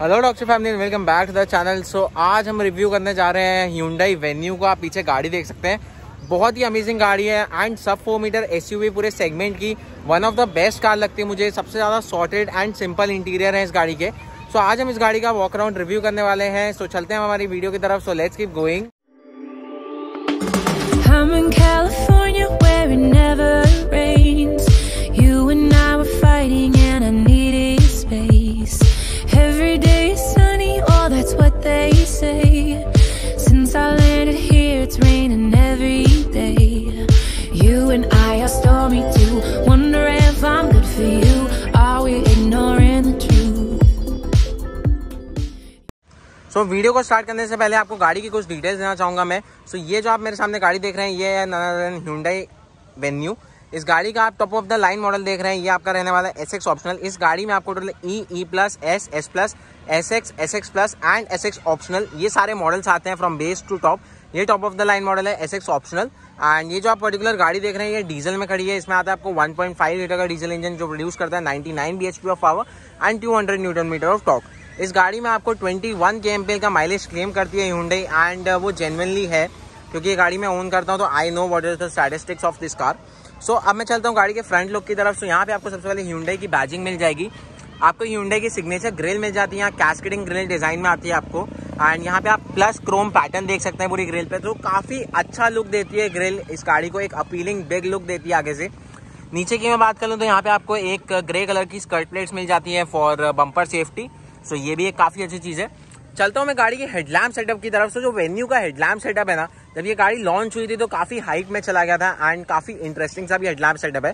hello doctor family welcome back to the channel so आज हम review करने जा रहे हैं ह्यूंडई वेन्यू का पीछे गाड़ी देख सकते हैं बहुत ही अमेजिंग गाड़ी है and sub four metre S पूरे सेगमेंट की one of the best car लगती है मुझे सबसे ज़्यादा सॉर्टेड एंड सिंपल इंटीरियर है इस गाड़ी के सो so, आज हम इस गाड़ी का वॉक राउंड रिव्यू करने वाले हैं सो so, चलते हैं हमारी वीडियो की तरफ so let's keep going so so, video को स्टार्ट करने से पहले आपको गाड़ी की कुछ डिटेल्स देना चाहूँगा मैं सो so, ये जो आप मेरे सामने गाड़ी देख रहे हैं ये है नन वेन्यू इस गाड़ी का आप top of the line model देख रहे हैं ये आपका रहने वाला है एस एक्स ऑप्शनल इस गाड़ी में आपको total E E plus S S plus S X S X plus and S X optional ये सारे मॉडल्स आते हैं फ्रॉम बेस टू टॉप ये top of the line model है एस एक्स ऑप्शनल एंड ये जो आप पर्टिकुलर गाड़ी देख रहे हैं ये डीजल में खड़ी है इसमें आता है आपको फाइव लीटर का डीजल इंजन जो प्रोड्यूस करता है 99 B H P of power and hundred newton metre of torque इस गाड़ी में आपको 21 के एम का माइलेज क्लेम करती है हुडई एंड uh, वो जेनवनली है क्योंकि ये गाड़ी मैं ओन करता हूँ तो I know what is the statistics of this car so अब मैं चलता हूँ गाड़ी के फ्रंट लुक की तरफ सो यहाँ पे आपको सबसे पहले ह्यूडई की बैजिंग मिल जाएगी आपको ह्यूडई की सिग्नेचर ग्रिल मिल जाती है यहाँ कैस्केडिंग ग्रिल डिज़ाइन में आती है आपको एंड यहाँ पे आप प्लस क्रोम पैटर्न देख सकते हैं पूरी ग्रिल पे तो काफ़ी अच्छा लुक देती है ग्रिल इस गाड़ी को एक अपीलिंग बिग लुक देती है आगे से नीचे की मैं बात कर लूँ तो यहाँ पे आपको एक ग्रे कलर की स्कर्ट प्लेट्स मिल जाती है फॉर बम्पर सेफ्टी सो ये भी एक काफ़ी अच्छी चीज़ है चलता हूँ मैं गाड़ी के हेडलैम्प सेटअप की तरफ से जो वेन्यू का हेडलैम्प सेटअप है ना जब ये गाड़ी लॉन्च हुई थी तो काफ़ी हाइट में चला गया था एंड काफ़ी इंटरेस्टिंग सा भी हेडलैम्प सेटअप है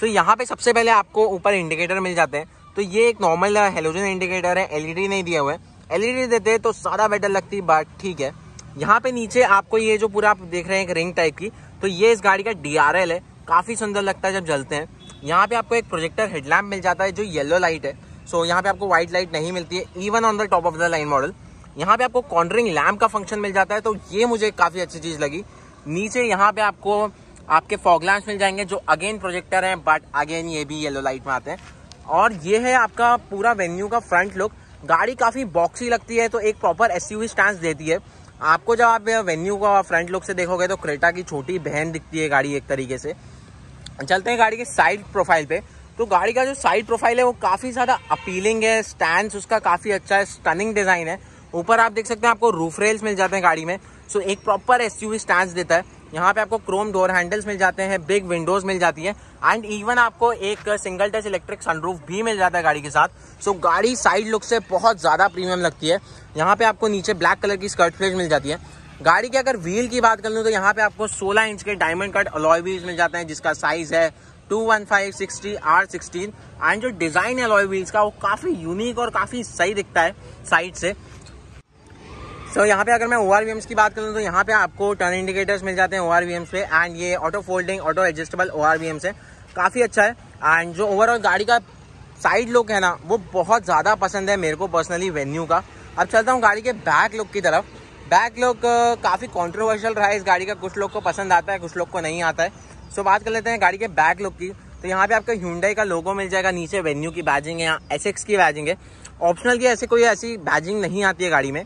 तो यहाँ पे सबसे पहले आपको ऊपर इंडिकेटर मिल जाते हैं तो ये एक नॉर्मल हेलोजन इंडिकेटर है एलईडी e नहीं दिया हुआ है एलईडी e देते तो ज़्यादा बेटर लगती बट ठीक है यहाँ पे नीचे आपको ये जो पूरा आप देख रहे हैं एक रिंग टाइप की तो ये इस गाड़ी का डी है काफ़ी सुंदर लगता है जब जलते हैं यहाँ पे आपको एक प्रोजेक्टर हेडलैम्प मिल जाता है जो येलो लाइट है सो so, यहाँ पे आपको व्हाइट लाइट नहीं मिलती है even on the top of the line model यहाँ पे आपको कॉन्ड्रिंग लैम्प का फंक्शन मिल जाता है तो ये मुझे काफ़ी अच्छी चीज़ लगी नीचे यहाँ पे आपको आपके फॉगलैम्प मिल जाएंगे जो अगेन प्रोजेक्टर हैं बट अगेन ये भी येलो लाइट में आते हैं और ये है आपका पूरा वेन्यू का फ्रंट लुक गाड़ी काफ़ी बॉक्सी लगती है तो एक प्रॉपर एस यू स्टैंड देती है आपको जब आप वेन्यू का फ्रंट लुक से देखोगे तो क्रेटा की छोटी बहन दिखती है गाड़ी एक तरीके से चलते हैं गाड़ी के साइड प्रोफाइल पे तो गाड़ी का जो साइड प्रोफाइल है वो काफ़ी ज़्यादा अपीलिंग है स्टैंड उसका काफ़ी अच्छा है स्टनिंग डिज़ाइन है ऊपर आप देख सकते हैं आपको रूफ रेल्स मिल जाते हैं गाड़ी में सो एक प्रॉपर एस यू देता है यहाँ पे आपको क्रोम डोर हैंडल्स मिल जाते हैं बिग विंडोज मिल जाती है एंड इवन आपको एक सिंगल टच इलेक्ट्रिक सनरूफ भी मिल जाता है गाड़ी के साथ सो so, गाड़ी साइड लुक से बहुत ज़्यादा प्रीमियम लगती है यहाँ पे आपको नीचे ब्लैक कलर की स्कर्ट फ्लेज मिल जाती है गाड़ी की अगर व्हील की बात कर लूँ तो यहाँ पे आपको सोलह इंच के डायमंड कट अलॉय व्हील्स मिल जाते हैं जिसका साइज है two one five sixty R sixteen and जो डिज़ाइन है लॉय व्हील्स का वो काफ़ी यूनिक और काफ़ी सही दिखता है साइड से सो so, यहाँ पे अगर मैं ओ आर की बात करूँ तो यहाँ पे आपको टर्न इंडिकेटर्स मिल जाते हैं ओ आर पे एंड ये auto folding auto adjustable O R है काफ़ी अच्छा है एंड जो ओवरऑल गाड़ी का साइड लुक है ना वो बहुत ज़्यादा पसंद है मेरे को पर्सनली वेन्यू का अब चलता हूँ गाड़ी के बैक लुक की तरफ बैक लुक काफ़ी कॉन्ट्रोवर्शियल रहा है इस गाड़ी का कुछ लोग को पसंद आता है कुछ लोग को नहीं आता है सो बात कर लेते हैं गाड़ी के बैक लुक की तो यहाँ पे आपको ह्यूंडई का लोगो मिल जाएगा नीचे वेन्यू की बैजिंग है यहाँ एस की बैजिंग है ऑप्शनल की ऐसे कोई ऐसी बैजिंग नहीं आती है गाड़ी में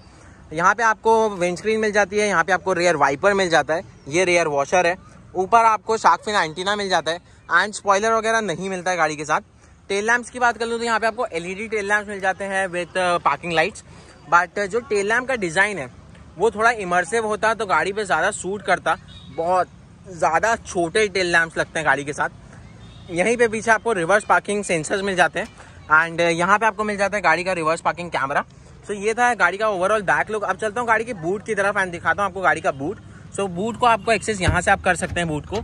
यहाँ पे आपको विंडस्क्रीन मिल जाती है यहाँ पे आपको रेयर वाइपर मिल जाता है ये रेयर वॉशर है ऊपर आपको शार्क फिन एंटीना मिल जाता है एंड स्पॉयलर वगैरह नहीं मिलता है गाड़ी के साथ टेल लैम्प्स की बात कर लूँ तो यहाँ पे आपको एलईडी टेल लैम्प्स मिल जाते हैं विथ पार्किंग लाइट्स बट जो टेल लैम्प का डिज़ाइन है वो थोड़ा इमर्सिव होता तो गाड़ी पर ज़्यादा सूट करता बहुत ज़्यादा छोटे टेल लैम्प्स लगते हैं गाड़ी के साथ यहीं पे पीछे आपको रिवर्स पार्किंग सेंसर्स मिल जाते हैं एंड uh, यहाँ पे आपको मिल जाता है गाड़ी का reverse parking camera so so, ये था गाड़ी का ओवरऑल बैक लुक अब चलता हूँ गाड़ी के बूट की तरफ एंड दिखाता हूँ आपको गाड़ी का बूट सो so, बूट को आपको एक्सेस यहाँ से आप कर सकते हैं बूट को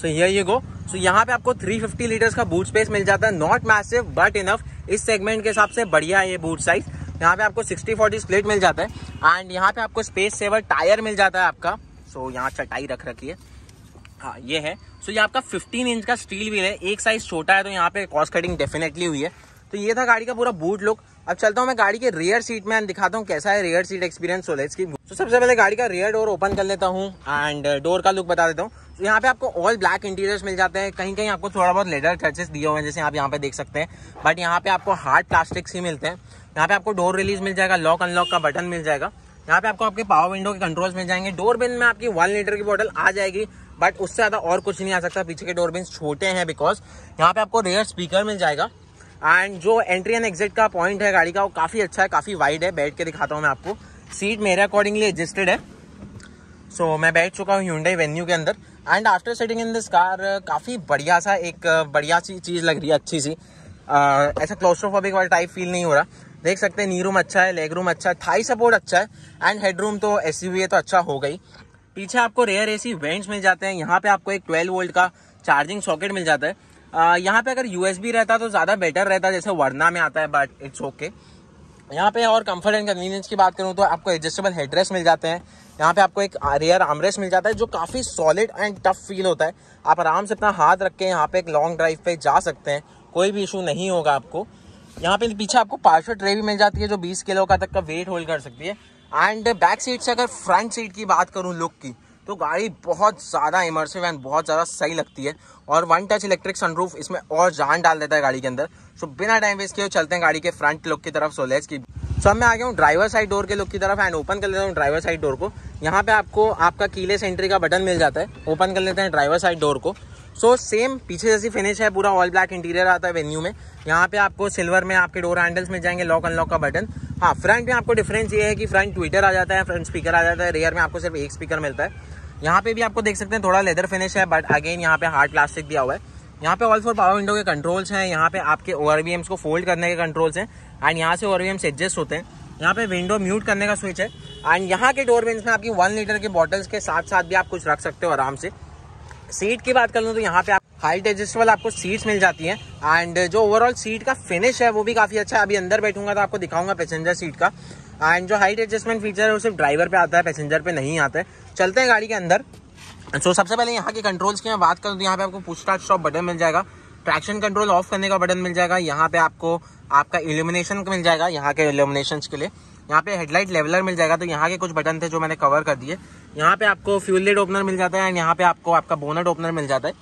सो ये ये गो सो यहाँ पे आपको 350 फिफ्टी लीटर्स का बूट स्पेस मिल जाता है नॉट मैसिव बट इनफ इस सेगमेंट के हिसाब से बढ़िया है ये बूट साइज यहाँ पे आपको 60 40 स्प्लिट मिल जाता है एंड यहाँ पे आपको स्पेस सेवर टायर मिल जाता है आपका सो यहाँ चटाई रख रखी है हाँ ये है सो ये आपका 15 इंच का स्टील व्हील है एक साइज छोटा है तो यहाँ पे कॉस्ट कटिंग डेफिनेटली हुई है तो ये था गाड़ी का पूरा बूट लुक अब चलता हूँ मैं गाड़ी के रियर सीट में दिखाता हूँ कैसा है रेयर सीट एक्सपीरियंस हो रहा है इसकी तो सबसे पहले गाड़ी का रेयर डोर ओपन कर लेता हूँ एंड डोर uh, का लुक बता देता हूँ तो यहाँ पे आपको ऑल ब्लैक इंटीरियर्स मिल जाते हैं कहीं कहीं आपको थोड़ा बहुत लेदर टचेस दिए हुए हैं जैसे आप यहाँ पे देख सकते हैं बट यहाँ पे आपको हार्ड प्लास्टिक्स ही मिलते हैं यहाँ पे आपको डोर रिलीज मिल जाएगा लॉक अनलॉक का बटन मिल जाएगा यहाँ पे आपको आपके पावर विंडो के कंट्रोल्स मिल जाएंगे डोर बिन में आपकी वन लीटर की बॉटल आ जाएगी बट उससे ज़्यादा और कुछ नहीं आ सकता पीछे के डोर बिन छोटे हैं बिकॉज यहाँ पे आपको रेयर स्पीकर मिल जाएगा एंड जो एंट्री एंड एग्जिट का पॉइंट है गाड़ी का वो काफ़ी अच्छा है काफ़ी वाइड है बैठ के दिखाता हूँ मैं आपको सीट मेरे अकॉर्डिंगली एडजस्टेड है सो so, मैं बैठ चुका हूँ ह्यूंडई वेन्यू के अंदर and after setting in this car काफ़ी बढ़िया सा एक बढ़िया सी चीज़ लग रही है अच्छी सी आ, ऐसा क्लोस्ट्रोफोबिक वाला टाइप फील नहीं हो रहा देख सकते हैं नी रूम अच्छा है लेग रूम अच्छा है थाई सपोर्ट अच्छा है एंड हेड रूम तो एस है तो अच्छा हो गई पीछे आपको रेयर एसी वेंट्स मिल जाते हैं यहाँ पे आपको एक 12 वोल्ट का चार्जिंग सॉकेट मिल जाता है आ, यहाँ पे अगर यूएसबी रहता तो ज़्यादा बेटर रहता जैसे वर्ना में आता है बट इट्स ओके यहाँ पे और कम्फर्ट एंड कन्वीनियंस की बात करूँ तो आपको एडजस्टेबल हेडरेस्ट मिल जाते हैं यहाँ पे आपको एक रेयर आमरेस्ट मिल जाता है जो काफ़ी सॉलिड एंड टफ फील होता है आप आराम से अपना हाथ रख के यहाँ पे एक लॉन्ग ड्राइव पे जा सकते हैं कोई भी इशू नहीं होगा आपको यहाँ पे पीछे आपको पार्सल ट्रे भी मिल जाती है जो 20 किलो का तक का वेट होल्ड कर सकती है एंड बैक सीट से अगर फ्रंट सीट की बात करूँ लुक की तो गाड़ी बहुत ज़्यादा इमर्सिव एंड बहुत ज़्यादा सही लगती है और वन टच इलेक्ट्रिक सनरूफ इसमें और जान डाल देता है गाड़ी के अंदर सो बिना टाइम वेस्ट किए चलते हैं गाड़ी के फ्रंट लुक की तरफ सोलेज की सो मैं आ गया हूँ ड्राइवर साइड डोर के लुक की तरफ एंड ओपन कर लेता हूँ ड्राइवर साइड डोर को यहाँ पे आपको आपका कीलेस एंट्री का बटन मिल जाता है ओपन कर लेते हैं ड्राइवर साइड डोर को सो सेम पीछे जैसी फिनिश है पूरा ऑल ब्लैक इंटीरियर आता है वेन्यू में यहाँ पे आपको सिल्वर में आपके डोर हैंडल्स में जाएंगे लॉक अनलॉक का बटन हाँ फ्रंट में आपको डिफरेंस ये है कि फ्रंट ट्विटर आ जाता है फ्रंट स्पीकर आ जाता है रेयर में आपको सिर्फ एक स्पीकर मिलता है यहाँ पे भी आपको देख सकते हैं थोड़ा लेदर फिनिश है बट अगेन यहाँ पे हार्ड प्लास्टिक दिया हुआ है यहाँ पे ऑल फोर पावर विंडो के कंट्रोल्स हैं यहाँ पे आपके ओ को फोल्ड करने के कंट्रोल्स हैं एंड यहाँ से ओ एडजस्ट होते हैं यहाँ पे विंडो म्यूट करने का स्विच है एंड यहाँ के डोर बेंच में आपकी वन लीटर के बॉटल्स के साथ साथ भी आप कुछ रख सकते हो आराम से सीट की बात कर लूँ तो यहाँ पे आप हाइट एडजस्टेबल आपको सीट्स मिल जाती हैं एंड जो ओवरऑल सीट का फिनिश है वो भी काफ़ी अच्छा है अभी अंदर बैठूंगा तो आपको दिखाऊंगा पैसेंजर सीट का एंड जो हाइट एडजस्टमेंट फीचर है वो सिर्फ ड्राइवर पे आता है पैसेंजर पे नहीं आता है चलते हैं गाड़ी के अंदर सो so, सबसे पहले यहाँ के कंट्रोल्स की मैं बात करूँ तो यहाँ पे आपको पूछताछ स्टॉप बटन मिल जाएगा ट्रैक्शन कंट्रोल ऑफ करने का बटन मिल जाएगा यहाँ पे आपको आपका इल्यूमिनेशन मिल जाएगा यहाँ के इल्यूमिनेशन के लिए यहाँ पे हेडलाइट लेवलर मिल जाएगा तो यहाँ के कुछ बटन थे जो मैंने कवर कर दिए यहाँ पे आपको फ्यूल लेड ओपनर मिल जाता है एंड यहाँ पे आपको आपका बोनट ओपनर मिल जाता है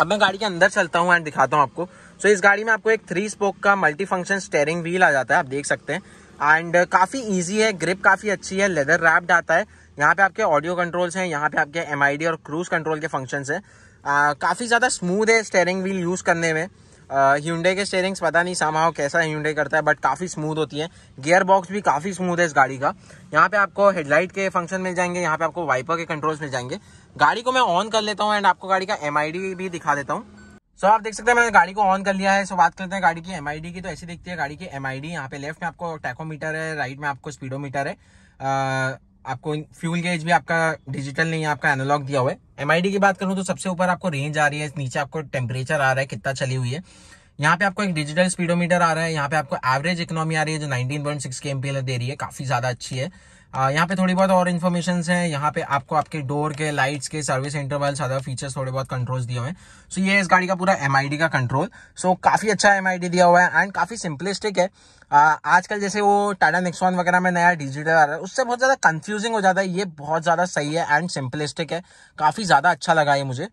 अब मैं गाड़ी के अंदर चलता हूँ एंड दिखाता हूँ आपको सो so, इस गाड़ी में आपको एक थ्री स्पोक का मल्टी फंक्शन स्टेयरिंग व्हील आ जाता है आप देख सकते हैं एंड काफ़ी ईजी है ग्रिप काफ़ी अच्छी है लेदर रैप्ड आता है यहाँ पे आपके ऑडियो कंट्रोल्स हैं यहाँ पे आपके एम और क्रूज कंट्रोल के फंक्शन है काफ़ी ज़्यादा स्मूथ है स्टेयरिंग व्हील यूज़ करने में ह्यूडे के स्टेयरिंग्स पता नहीं सामाओ कैसा ह्यूडे करता है बट काफ़ी स्मूथ होती है गियर बॉक्स भी काफ़ी स्मूथ है इस गाड़ी का यहाँ पे आपको हेडलाइट के फंक्शन मिल जाएंगे यहाँ पे आपको वाइपर के कंट्रोल्स मिल जाएंगे गाड़ी को मैं ऑन कर लेता हूँ एंड आपको गाड़ी का एम भी दिखा देता हूँ सो so, आप देख सकते हैं मैंने गाड़ी को ऑन कर लिया है सो so, बात करते हैं गाड़ी की एम की तो ऐसी दिखती है गाड़ी की एम आई यहाँ पे लेफ्ट में आपको टैकोमीटर है राइट में आपको स्पीडोमीटर है आपको फ्यूल गेज भी आपका डिजिटल नहीं है आपका एनालॉग दिया हुआ है एम की बात करूं तो सबसे ऊपर आपको रेंज आ रही है नीचे आपको टेम्परेचर आ रहा है कितना चली हुई है यहाँ पे आपको एक डिजिटल स्पीडोमीटर आ रहा है यहाँ पे आपको एवरेज इकोनॉमी आ रही है जो 19.6 पॉइंट सिक्स के दे रही है काफी ज्यादा अच्छी है यहाँ पे थोड़ी बहुत और इन्फॉर्मेशन है यहाँ पे आपको आपके डोर के लाइट्स के सर्विस इंटरवल्स अदर फीचर्स थोड़े बहुत कंट्रोल्स दिए हुए हैं सो ये इस गाड़ी का पूरा एम का कंट्रोल सो so, काफ़ी अच्छा एम दिया हुआ है एंड काफ़ी सिंपलिस्टिक है आजकल जैसे वो टाटा नेक्सॉन वगैरह में नया डिजिटल आ रहा है उससे बहुत ज़्यादा कन्फ्यूजिंग हो जाता है ये बहुत ज़्यादा सही है एंड सिंपलिस्टिक है काफ़ी ज़्यादा अच्छा लगा ये मुझे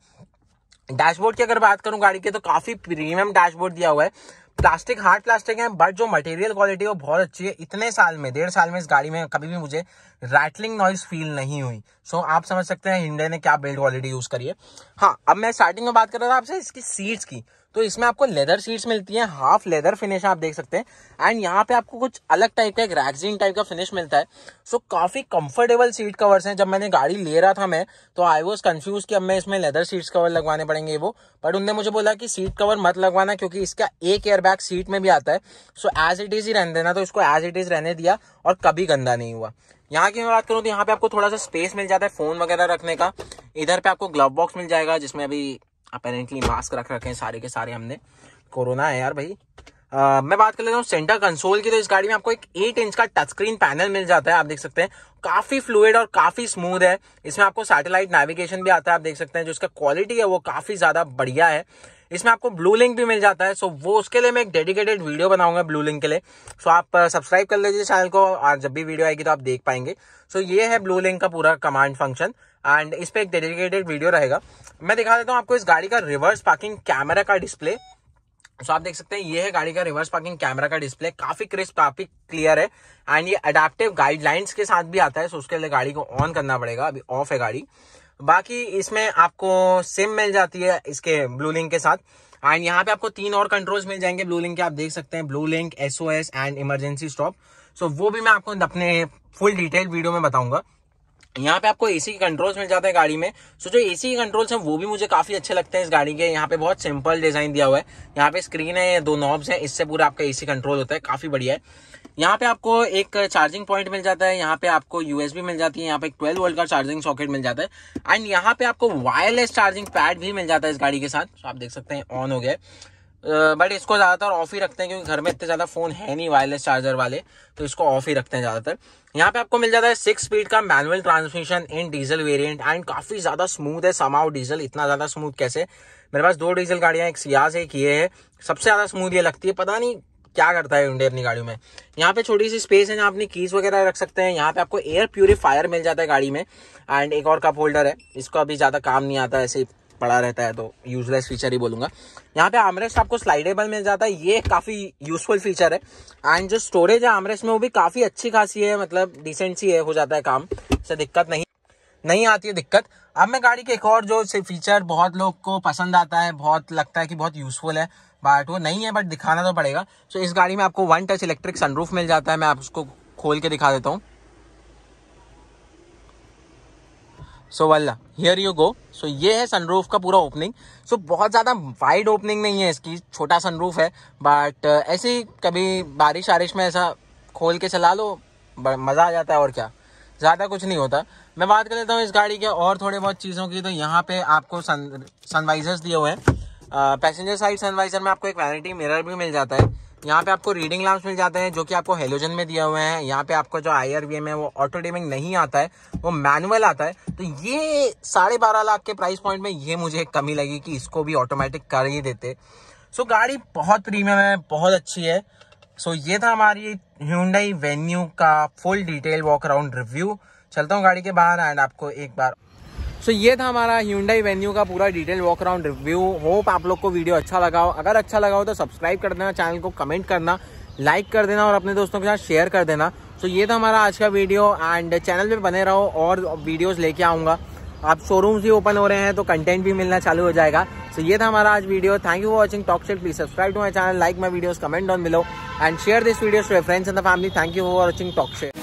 डैशबोर्ड की अगर बात करूं गाड़ी के तो काफ़ी प्रीमियम डैशबोर्ड दिया हुआ है प्लास्टिक हार्ड प्लास्टिक है बट जो मटेरियल क्वालिटी वो बहुत अच्छी है इतने साल में डेढ़ साल में इस गाड़ी में कभी भी मुझे रैटलिंग नॉइज फील नहीं हुई सो so, आप समझ सकते हैं हिंडे ने क्या बिल्ड क्वालिटी यूज करी है हाँ अब मैं स्टार्टिंग में बात कर रहा था आपसे इसकी सीट्स की तो इसमें आपको लेदर सीट्स मिलती हैं हाफ लेदर फिनिश आप देख सकते हैं एंड यहाँ पे आपको कुछ अलग टाइप का एक रैक्सिन टाइप का फिनिश मिलता है सो so, काफ़ी कंफर्टेबल सीट कवर्स हैं जब मैंने गाड़ी ले रहा था मैं तो आई वॉज कन्फ्यूज कि अब मैं इसमें लेदर सीट्स कवर लगवाने पड़ेंगे वो बट उनने मुझे बोला कि सीट कवर मत लगवाना क्योंकि इसका एक एयरबैग सीट में भी आता है सो एज इट इज़ ही रहने देना तो इसको एज इट इज़ रहने दिया और कभी गंदा नहीं हुआ यहाँ की मैं बात करूँ तो यहाँ पे आपको थोड़ा सा स्पेस मिल जाता है फ़ोन वगैरह रखने का इधर पे आपको ग्लव बॉक्स मिल जाएगा जिसमें अभी अपेरेंटली मास्क रख रखे हैं सारे के सारे हमने कोरोना है यार भाई Uh, मैं बात कर लेता हूँ सेंटर कंसोल की तो इस गाड़ी में आपको एक एट इंच का टच स्क्रीन पैनल मिल जाता है आप देख सकते हैं काफी फ्लूड और काफी स्मूथ है इसमें आपको सैटेलाइट नेविगेशन भी आता है आप देख सकते हैं जो इसका क्वालिटी है वो काफी ज्यादा बढ़िया है इसमें आपको ब्लू लिंक भी मिल जाता है सो वो उसके लिए मैं एक डेडिकेटेड वीडियो बनाऊंगा ब्लू लिंक के लिए सो आप सब्सक्राइब कर लीजिए चैनल को और जब भी वीडियो आएगी तो आप देख पाएंगे सो ये है ब्लू लिंक का पूरा कमांड फंक्शन एंड इस पर एक डेडिकेटेड वीडियो रहेगा मैं दिखा देता हूँ आपको इस गाड़ी का रिवर्स पार्किंग कैमरा का डिस्प्ले सो so, आप देख सकते हैं ये है गाड़ी का रिवर्स पार्किंग कैमरा का डिस्प्ले काफी क्रिस्प काफी क्लियर है एंड ये अडेप्टिव गाइडलाइंस के साथ भी आता है सो so उसके लिए गाड़ी को ऑन करना पड़ेगा अभी ऑफ है गाड़ी बाकी इसमें आपको सिम मिल जाती है इसके ब्लू लिंक के साथ एंड यहाँ पे आपको तीन और कंट्रोल्स मिल जाएंगे ब्लू लिंक के आप देख सकते हैं ब्लू लिंक एस एंड इमरजेंसी स्टॉप सो वो भी मैं आपको अपने फुल डिटेल वीडियो में बताऊंगा यहाँ पे आपको एसी के कंट्रोल्स मिल जाते हैं गाड़ी में सो जो एसी के कंट्रोल्स हैं वो भी मुझे काफी अच्छे लगते हैं इस गाड़ी के यहाँ पे बहुत सिंपल डिजाइन दिया हुआ है यहाँ पे स्क्रीन है दो नॉब्स हैं इससे पूरा आपका एसी कंट्रोल होता है काफी बढ़िया है यहाँ पे आपको एक चार्जिंग पॉइंट मिल जाता है यहाँ पे आपको यूएसबी मिल जाती है यहाँ पे एक ट्वेल्व वोल्ट का चार्जिंग सॉकेट मिल जाता है एंड यहाँ पे आपको वायरलेस चार्जिंग पैड भी मिल जाता है इस गाड़ी के साथ आप देख सकते हैं ऑन हो गया बट इसको ज़्यादातर ऑफ ही रखते हैं क्योंकि घर में इतने ज़्यादा फ़ोन है नहीं वायरलेस चार्जर वाले तो इसको ऑफ ही रखते हैं ज़्यादातर यहाँ पे आपको मिल जाता है सिक्स स्पीड का manual transmission in diesel variant and काफ़ी ज़्यादा स्मूथ है समाओ डीजल इतना ज़्यादा स्मूथ कैसे मेरे पास दो डीजल गाड़ियाँ एक सियाज एक ये है सबसे ज़्यादा स्मूथ ये लगती है पता नहीं क्या करता है इंडिया अपनी गाड़ियों में यहाँ पे छोटी सी स्पेस है जहाँ अपनी कीज वगैरह रख सकते हैं यहाँ पे आपको एयर प्योरीफायर मिल जाता है गाड़ी में एंड एक और कप होल्डर है इसको अभी ज़्यादा काम नहीं आता ऐसे पड़ा रहता है तो यूजलेस फीचर ही बोलूंगा यहाँ पे आमरेस्ट आपको स्लाइडेबल मिल जाता है ये काफ़ी यूजफुल फीचर है एंड जो स्टोरेज है आमरेस्ट में वो भी काफ़ी अच्छी खासी है मतलब डिसेंट सी है हो जाता है काम से दिक्कत नहीं नहीं आती है दिक्कत अब मैं गाड़ी के एक और जो फीचर बहुत लोग को पसंद आता है बहुत लगता है कि बहुत यूजफुल है बट वो नहीं है बट दिखाना तो पड़ेगा सो so, इस गाड़ी में आपको वन टच इलेक्ट्रिक सनरूफ मिल जाता है मैं आप उसको खोल के दिखा देता हूँ सो वाला हियर यू गो सो ये है सनरूफ का पूरा ओपनिंग सो so, बहुत ज़्यादा वाइड ओपनिंग नहीं है इसकी छोटा सनरूफ है बट uh, ऐसे कभी बारिश वारिश में ऐसा खोल के चला लो मज़ा आ जाता है और क्या ज़्यादा कुछ नहीं होता मैं बात कर लेता हूँ इस गाड़ी के और थोड़े बहुत चीज़ों की तो यहाँ पे आपको सन सनवाइजर्स दिए हुए हैं पैसेंजर साइड सनवाइजर में आपको एक वैनिटी मिरर भी मिल जाता है यहाँ पे आपको रीडिंग लैम्प मिल जाते हैं जो कि आपको हेलोजन में दिया हुए हैं यहाँ पे आपको जो आई आर है वो ऑटो डिमिंग नहीं आता है वो मैनुअल आता है तो ये साढ़े बारह लाख के प्राइस पॉइंट में ये मुझे कमी लगी कि इसको भी ऑटोमेटिक कर ही देते सो गाड़ी बहुत प्रीमियम है बहुत अच्छी है सो ये था हमारी ह्यूंडई वेन्यू का full detail walk around review चलता हूँ गाड़ी के बाहर एंड आपको एक बार सो ये था हमारा ह्यूंडाई वेन्यू का पूरा detail walk around review hope आप लोग को वीडियो अच्छा लगा हो अगर अच्छा लगा हो तो सब्सक्राइब कर देना चैनल को कमेंट करना लाइक कर देना और अपने दोस्तों के साथ शेयर कर देना सो ये था हमारा आज का वीडियो एंड चैनल पर बने रहो और वीडियोज लेके आऊँगा आप शोरूम्स भी ओपन हो रहे हैं तो कंटेंट भी मिलना चालू हो जाएगा सो so, ये था हमारा आज video thank you for watching टॉक शेट please subscribe to my channel like my videos comment on below and share this video to friends and the family thank you for watching टॉक शेट